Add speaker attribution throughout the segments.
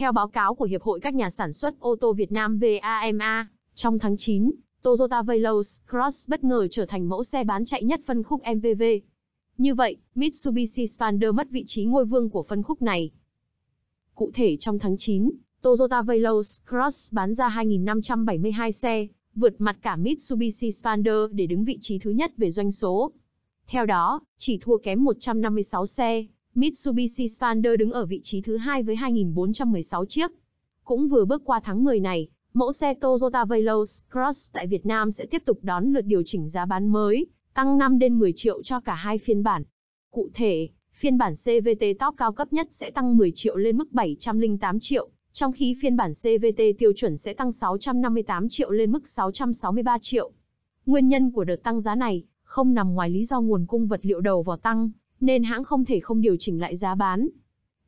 Speaker 1: Theo báo cáo của Hiệp hội các nhà sản xuất ô tô Việt Nam VAMA, trong tháng 9, Toyota Veloz Cross bất ngờ trở thành mẫu xe bán chạy nhất phân khúc MPV. Như vậy, Mitsubishi Spander mất vị trí ngôi vương của phân khúc này. Cụ thể trong tháng 9, Toyota Veloz Cross bán ra 2.572 xe, vượt mặt cả Mitsubishi Spander để đứng vị trí thứ nhất về doanh số. Theo đó, chỉ thua kém 156 xe Mitsubishi Spander đứng ở vị trí thứ hai với 2.416 chiếc. Cũng vừa bước qua tháng 10 này, mẫu xe Toyota Veloz Cross tại Việt Nam sẽ tiếp tục đón lượt điều chỉnh giá bán mới, tăng 5 đến 10 triệu cho cả hai phiên bản. Cụ thể, phiên bản CVT top cao cấp nhất sẽ tăng 10 triệu lên mức 708 triệu, trong khi phiên bản CVT tiêu chuẩn sẽ tăng 658 triệu lên mức 663 triệu. Nguyên nhân của đợt tăng giá này không nằm ngoài lý do nguồn cung vật liệu đầu vào tăng, nên hãng không thể không điều chỉnh lại giá bán.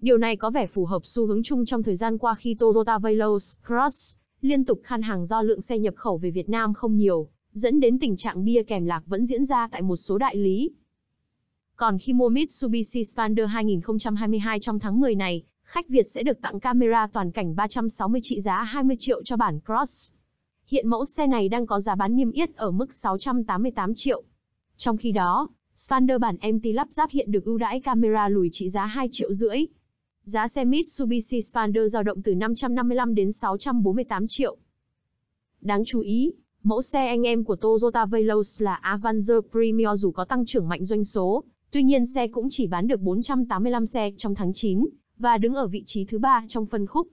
Speaker 1: Điều này có vẻ phù hợp xu hướng chung trong thời gian qua khi Toyota Veloz Cross liên tục khan hàng do lượng xe nhập khẩu về Việt Nam không nhiều, dẫn đến tình trạng bia kèm lạc vẫn diễn ra tại một số đại lý. Còn khi mua Mitsubishi Spander 2022 trong tháng 10 này, khách Việt sẽ được tặng camera toàn cảnh 360 trị giá 20 triệu cho bản Cross. Hiện mẫu xe này đang có giá bán niêm yết ở mức 688 triệu. Trong khi đó, Spander bản MT lắp ráp hiện được ưu đãi camera lùi trị giá 2 triệu rưỡi. Giá xe Mitsubishi Spander dao động từ 555 đến 648 triệu. Đáng chú ý, mẫu xe anh em của Toyota Veloz là Avanza Premier dù có tăng trưởng mạnh doanh số, tuy nhiên xe cũng chỉ bán được 485 xe trong tháng 9 và đứng ở vị trí thứ ba trong phân khúc.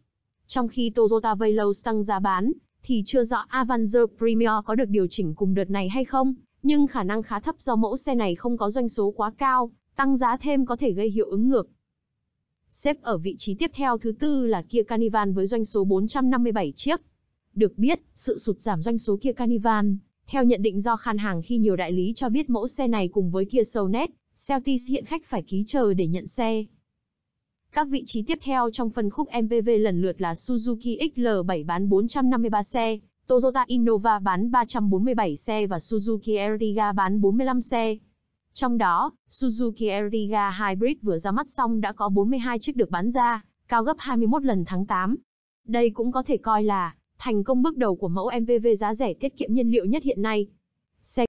Speaker 1: Trong khi Toyota Veloz tăng giá bán, thì chưa rõ Avanza Premier có được điều chỉnh cùng đợt này hay không, nhưng khả năng khá thấp do mẫu xe này không có doanh số quá cao, tăng giá thêm có thể gây hiệu ứng ngược. Xếp ở vị trí tiếp theo thứ tư là Kia Carnival với doanh số 457 chiếc. Được biết, sự sụt giảm doanh số Kia Carnival, theo nhận định do khan hàng khi nhiều đại lý cho biết mẫu xe này cùng với Kia Soulnet, Celtis hiện khách phải ký chờ để nhận xe. Các vị trí tiếp theo trong phân khúc MPV lần lượt là Suzuki XL7 bán 453 xe, Toyota Innova bán 347 xe và Suzuki Ertiga bán 45 xe. Trong đó, Suzuki Ertiga Hybrid vừa ra mắt xong đã có 42 chiếc được bán ra, cao gấp 21 lần tháng 8. Đây cũng có thể coi là thành công bước đầu của mẫu MPV giá rẻ tiết kiệm nhiên liệu nhất hiện nay. Xe